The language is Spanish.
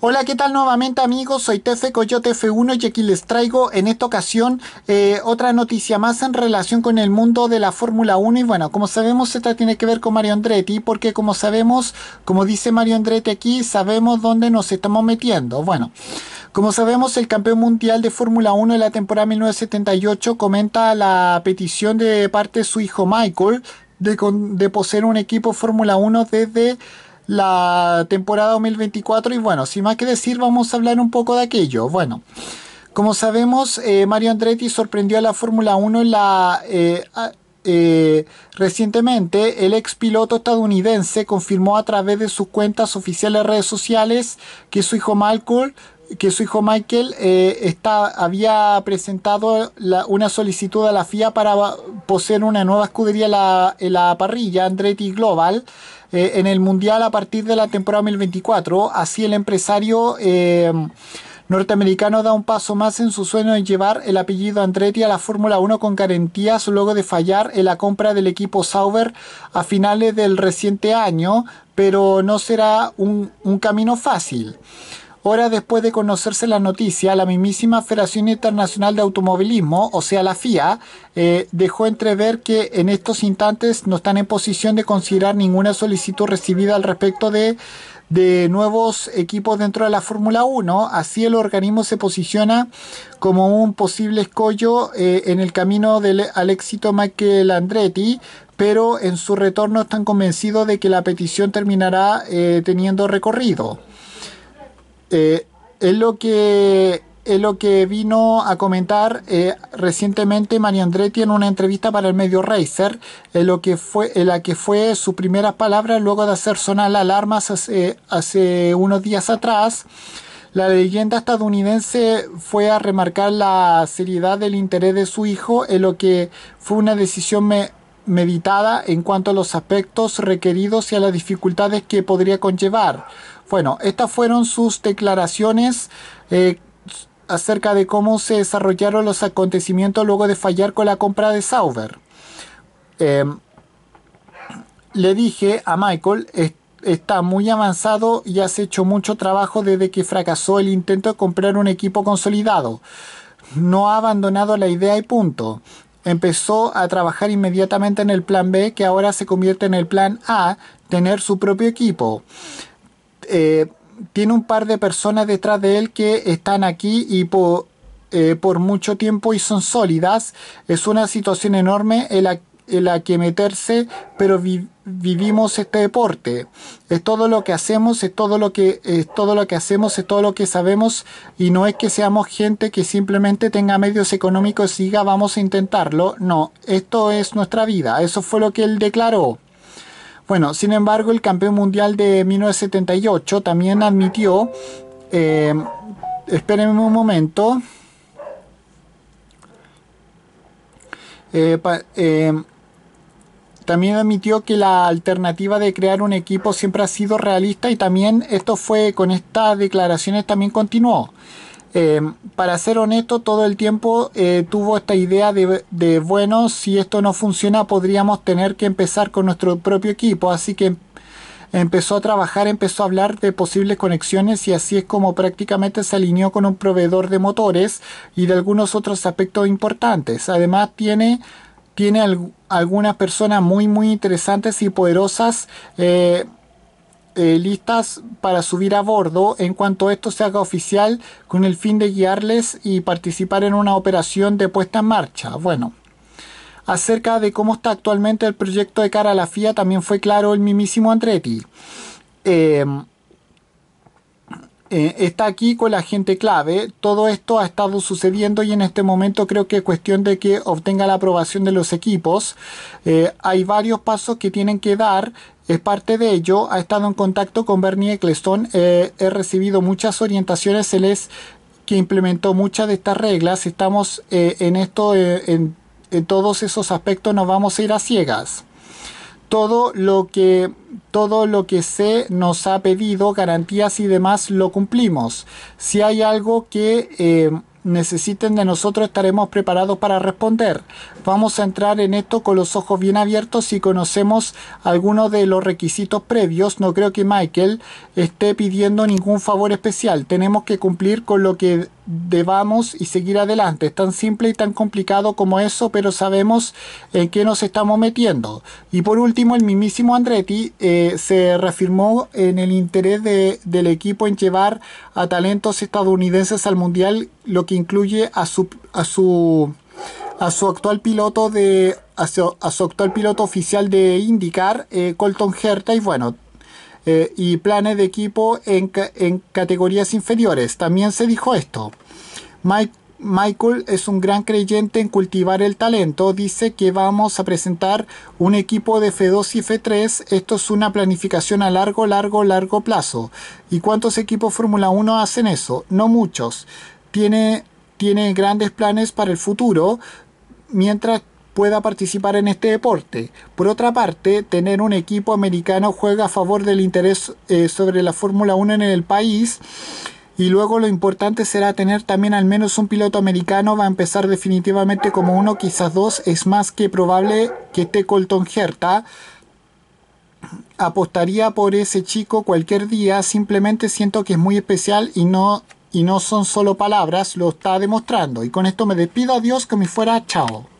Hola, ¿qué tal nuevamente amigos? Soy Tefe Coyote F1 y aquí les traigo en esta ocasión eh, otra noticia más en relación con el mundo de la Fórmula 1 y bueno, como sabemos esta tiene que ver con Mario Andretti porque como sabemos, como dice Mario Andretti aquí, sabemos dónde nos estamos metiendo. Bueno, como sabemos el campeón mundial de Fórmula 1 de la temporada 1978 comenta la petición de parte de su hijo Michael de, de poseer un equipo Fórmula 1 desde la temporada 2024 y bueno, sin más que decir vamos a hablar un poco de aquello. Bueno, como sabemos, eh, Mario Andretti sorprendió a la Fórmula 1 la... Eh, eh, recientemente, el ex piloto estadounidense confirmó a través de sus cuentas oficiales redes sociales que su hijo Malcolm que su hijo Michael eh, está, había presentado una solicitud a la FIA para poseer una nueva escudería en la, parrilla, Andretti Global, eh, en el Mundial a partir de la temporada 2024. Así el empresario eh, norteamericano da un paso más en su sueño de llevar el apellido Andretti a la Fórmula 1 con garantías luego de fallar en la compra del equipo Sauber a finales del reciente año, pero no será un, un camino fácil. Hora después de conocerse la noticia, la mismísima Federación Internacional de Automovilismo, o sea la FIA, eh, dejó entrever que en estos instantes no están en posición de considerar ninguna solicitud recibida al respecto de de nuevos equipos dentro de la Fórmula 1. Así el organismo se posiciona como un posible escollo eh, en el camino del, al éxito Michael Andretti, pero en su retorno están convencidos de que la petición terminará eh, teniendo recorrido. Eh, es lo que es lo que vino a comentar eh, recientemente María Andretti en una entrevista para el medio Racer, en, lo que fue, la que fue su primera palabra luego de hacer sonar alarmas hace, unos días atrás. La leyenda estadounidense fue a remarcar la seriedad del interés de su hijo en lo que fue una decisión me meditada en cuanto a los aspectos requeridos y a las dificultades que podría conllevar. Bueno, estas fueron sus declaraciones eh, acerca de cómo se desarrollaron los acontecimientos luego de fallar con la compra de Sauber. Em, le dije a Michael, está muy avanzado y has hecho mucho trabajo desde que fracasó el intento de comprar un equipo consolidado. No ha abandonado la idea y punto empezó a trabajar inmediatamente en el plan B, que ahora se convierte en el plan A, tener su propio equipo. Eh, tiene un par de personas detrás de él que están aquí y por, eh, por mucho tiempo y son sólidas. Es una situación enorme. El que en la que meterse, pero vivimos este deporte. Es todo lo que hacemos, es todo lo que, es todo lo que hacemos, es todo lo que sabemos, y no es que seamos gente que simplemente tenga medios económicos y diga vamos a intentarlo. No, esto es nuestra vida. Eso fue lo que él declaró. Bueno, sin embargo, el campeón mundial de 1978 también admitió, eh, espérenme un momento, eh, eh, también admitió que la alternativa de crear un equipo siempre ha sido realista y también esto fue con estas declaraciones también continuó. Eh, para ser honesto, todo el tiempo eh, tuvo esta idea de, de, bueno, si esto no funciona podríamos tener que empezar con nuestro propio equipo, así que em, empezó a trabajar, empezó a hablar de posibles conexiones y así es como prácticamente se alineó con un proveedor de motores y de algunos otros aspectos importantes. Además tiene tiene algunas personas muy muy interesantes y poderosas eh, eh, listas para subir a bordo en cuanto esto se haga oficial con el fin de guiarles y participar en una operación de puesta en marcha. Bueno, acerca de cómo está actualmente el proyecto de cara a la FIA también fue claro el mismísimo Andretti. Eh, eh, está aquí con la gente clave. Todo esto ha estado sucediendo y en este momento creo que es cuestión de que obtenga la aprobación de los equipos. Eh, hay varios pasos que tienen que dar. Es parte de ello. Ha estado en contacto con Bernie Eccleston. Eh, he recibido muchas orientaciones. Él es que implementó muchas de estas reglas. Estamos en esto, en, en todos esos aspectos nos vamos a ir a ciegas todo lo que todo lo que se nos ha pedido, garantías y demás, lo cumplimos. Si hay algo que eh, necesiten de nosotros, estaremos preparados para responder. Vamos a entrar en esto con los ojos bien abiertos si conocemos algunos de los requisitos previos. No creo que Michael esté pidiendo ningún favor especial. Tenemos que cumplir con lo que debamos y seguir adelante. Es tan simple y tan complicado como eso, pero sabemos en qué nos estamos metiendo. Y por último, el mismísimo Andretti eh, se reafirmó en el interés del equipo en llevar a talentos estadounidenses al Mundial, lo que incluye a su, a su, a su actual piloto de... A su, actual piloto oficial de IndyCar, eh, Colton Herta, y bueno, eh, y planes de equipo en, categorías inferiores. También se dijo esto. Michael es un gran creyente en cultivar el talento. Dice que vamos a presentar un equipo de F2 y F3. Esto es una planificación a largo, largo, largo plazo. ¿Y cuántos equipos Fórmula 1 hacen eso? No muchos. Tiene, tiene grandes planes para el futuro. Mientras pueda participar en este deporte. Por otra parte, tener un equipo americano juega a favor del interés eh, sobre la Fórmula 1 en el país. Y luego lo importante será tener también al menos un piloto americano. Va a empezar definitivamente como uno, quizás dos. Es más que probable que esté Colton Herta. Apostaría por ese chico cualquier día. Simplemente siento que es muy especial y no, y no son solo palabras. Lo está demostrando. Y con esto me despido. Adiós, que me fuera. Chao.